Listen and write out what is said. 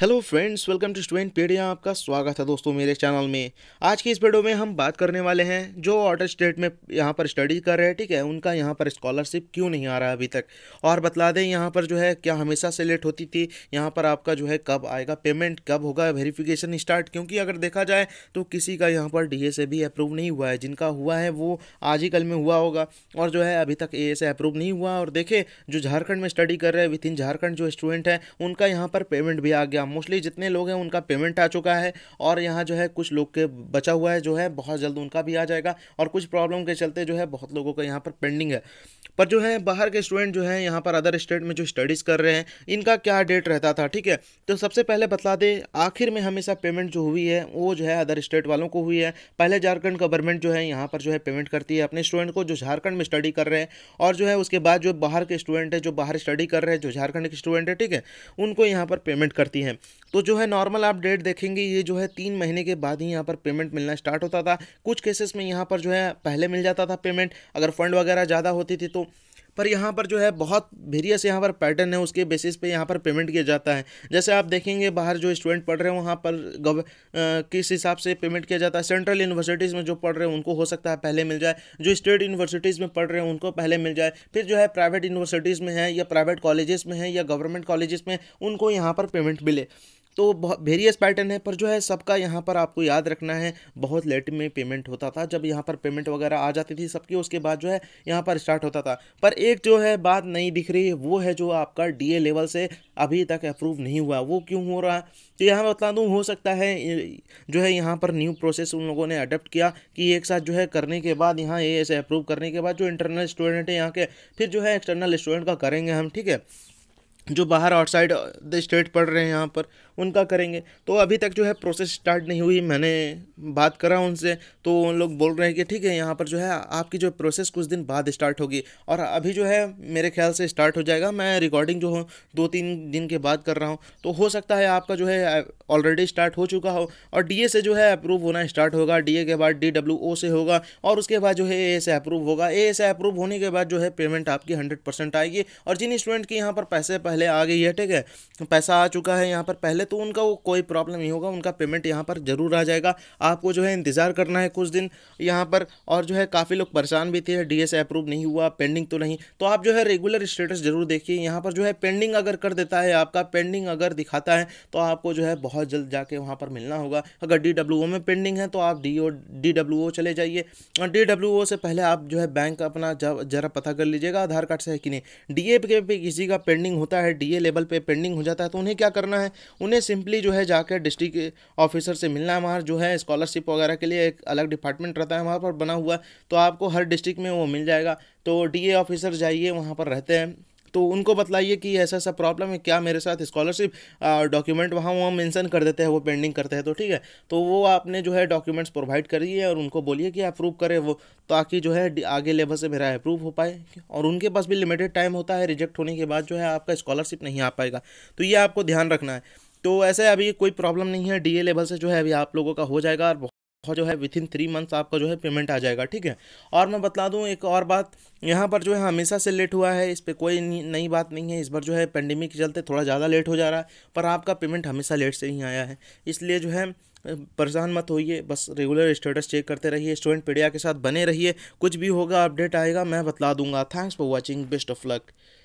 hello friends welcome to student pedia आपका स्वागत है दोस्तों मेरे चैनल में आज की इस वीडियो में हम बात करने वाले हैं जो आउटर स्टेट में यहाँ पर स्टडी कर रहे हैं ठीक है उनका यहाँ पर स्कॉलरशिप क्यों नहीं आ रहा अभी तक और बतला दें यहाँ पर जो है क्या हमेशा से लेट होती थी यहाँ पर आपका जो है कब आएगा पेमेंट कब होगा वेरीफिकेशन स्टार्ट क्योंकि अगर देखा जाए तो किसी का यहाँ पर डी ए भी अप्रूव नहीं हुआ है जिनका हुआ है वो आज ही कल में हुआ होगा और जो है अभी तक ए से अप्रूव नहीं हुआ और देखे जो झारखंड में स्टडी कर रहे हैं विथ इन झारखंड जो स्टूडेंट हैं उनका यहाँ पर पेमेंट भी आ गया मोस्टली जितने लोग हैं उनका पेमेंट आ चुका है और यहाँ जो है कुछ लोग के बचा हुआ है जो है बहुत जल्द उनका भी आ जाएगा और कुछ प्रॉब्लम के चलते जो है बहुत लोगों का यहाँ पर पेंडिंग है पर जो है बाहर के स्टूडेंट जो है यहाँ पर अदर स्टेट में जो स्टडीज़ कर रहे हैं इनका क्या डेट रहता था ठीक है तो सबसे पहले बता दें आखिर में हमेशा पेमेंट जो हुई है वो जो है अदर स्टेट वालों को हुई है पहले झारखंड गवर्नमेंट जो है यहाँ पर जो है पेमेंट करती है अपने स्टूडेंट को जो झारखंड में स्टडी कर रहे हैं और जो है उसके बाद जो बाहर के स्टूडेंट है जो बाहर स्टडी कर रहे हैं जो झारखंड के स्टूडेंट है ठीक है उनको यहाँ पर पेमेंट करती है तो जो है नॉर्मल आप डेट देखेंगे ये जो है तीन महीने के बाद ही यहाँ पर पेमेंट मिलना स्टार्ट होता था कुछ केसेस में यहाँ पर जो है पहले मिल जाता था पेमेंट अगर फंड वगैरह ज़्यादा होती थी तो पर यहाँ पर जो है बहुत वेरियस यहाँ पर पैटर्न है उसके बेसिस पे यहाँ पर पेमेंट किया जाता है जैसे आप देखेंगे बाहर जो स्टूडेंट पढ़ रहे हैं वहाँ पर गव किस हिसाब से पेमेंट किया जाता है सेंट्रल यूनिवर्सिटीज़ में जो पढ़ रहे हैं उनको हो सकता है पहले मिल जाए जो स्टेट यूनिवर्सिटीज़ में पढ़ रहे हैं उनको पहले मिल जाए फिर जो है प्राइवेट यूनिवर्सिटीज़ में है या प्राइवेट कॉलेजेस में है या गवर्नमेंट कॉलेजेस में उनको यहाँ पर पेमेंट मिले तो बहुत वेरियस पैटर्न है पर जो है सबका यहाँ पर आपको याद रखना है बहुत लेट में पेमेंट होता था जब यहाँ पर पेमेंट वगैरह आ जाती थी सबकी उसके बाद जो है यहाँ पर स्टार्ट होता था पर एक जो है बात नहीं दिख रही है वो है जो आपका डी लेवल से अभी तक अप्रूव नहीं हुआ वो क्यों हो रहा तो यहाँ बता दूँ हो सकता है जो है यहाँ पर न्यू प्रोसेस उन लोगों ने अडप्ट किया कि एक साथ जो है करने के बाद यहाँ ये ऐसे अप्रूव करने के बाद जो इंटरनल स्टूडेंट है यहाँ के फिर जो है एक्सटर्नल स्टूडेंट का करेंगे हम ठीक है जो बाहर आउटसाइड द स्टेट पढ़ रहे हैं यहाँ पर उनका करेंगे तो अभी तक जो है प्रोसेस स्टार्ट नहीं हुई मैंने बात करा उनसे तो उन लोग बोल रहे हैं कि ठीक है यहाँ पर जो है आपकी जो प्रोसेस कुछ दिन बाद स्टार्ट होगी और अभी जो है मेरे ख्याल से स्टार्ट हो जाएगा मैं रिकॉर्डिंग जो हूँ दो तीन दिन के बाद कर रहा हूँ तो हो सकता है आपका जो है ऑलरेडी स्टार्ट हो चुका हो और डी से जो है अप्रूव होना स्टार्ट होगा डी के बाद डी से होगा और उसके बाद जो है ए से अप्रूव होगा ए से अप्रूव होने के बाद जो है पेमेंट आपकी हंड्रेड आएगी और जिन स्टूडेंट के यहाँ पर पैसे पहले आ गई है ठीक है पैसा आ चुका है यहाँ पर पहले तो उनका वो कोई प्रॉब्लम नहीं होगा उनका पेमेंट यहाँ पर ज़रूर आ जाएगा आपको जो है इंतज़ार करना है कुछ दिन यहाँ पर और जो है काफ़ी लोग परेशान भी थे डी अप्रूव नहीं हुआ पेंडिंग तो नहीं तो आप जो है रेगुलर स्टेटस ज़रूर देखिए यहाँ पर जो है पेंडिंग अगर कर देता है आपका पेंडिंग अगर दिखाता है तो आपको जो है बहुत जल्द जाके वहाँ पर मिलना होगा अगर डी में पेंडिंग है तो आप डी ओ डी चले जाइए डी से पहले आप जो है बैंक अपना जरा पता कर लीजिएगा आधार कार्ड से है कि नहीं डी के पे किसी का पेंडिंग होता है है डीए लेवल पे पेंडिंग हो जाता है तो उन्हें क्या करना है उन्हें सिंपली जो है जाकर डिस्ट्रिक्ट ऑफिसर से मिलना है वहाँ जो है स्कॉलरशिप वगैरह के लिए एक अलग डिपार्टमेंट रहता है वहाँ पर बना हुआ तो आपको हर डिस्ट्रिक्ट में वो मिल जाएगा तो डी ऑफिसर जाइए वहाँ पर रहते हैं तो उनको बताइए कि ऐसा ऐसा प्रॉब्लम है क्या मेरे साथ स्कॉलरशिप डॉक्यूमेंट वहाँ वहाँ मैंसन कर देते हैं वो पेंडिंग करते हैं तो ठीक है तो वो आपने जो है डॉक्यूमेंट्स प्रोवाइड करिए और उनको बोलिए कि अप्रूव करें वो ताकि जो है आगे लेवल से मेरा अप्रूव हो पाए और उनके पास भी लिमिटेड टाइम होता है रिजेक्ट होने के बाद जो है आपका स्कॉलरशिप नहीं आ पाएगा तो ये आपको ध्यान रखना है तो ऐसे अभी कोई प्रॉब्लम नहीं है डीए लेवल से जो है अभी आप लोगों का हो जाएगा और आपका जो है विद इन थ्री मंथ्स आपका जो है पेमेंट आ जाएगा ठीक है और मैं बता दूँ एक और बात यहाँ पर जो है हमेशा से लेट हुआ है इस पर कोई नई बात नहीं है इस बार जो है पेंडेमिक के चलते थोड़ा ज़्यादा लेट हो जा रहा है पर आपका पेमेंट हमेशा लेट से ही आया है इसलिए जो है परेशान मत होइए बस रेगुलर स्टेटस चेक करते रहिए स्टूडेंट पीडिया के साथ बने रहिए कुछ भी होगा अपडेट आएगा मैं बता दूंगा thanks for watching best of luck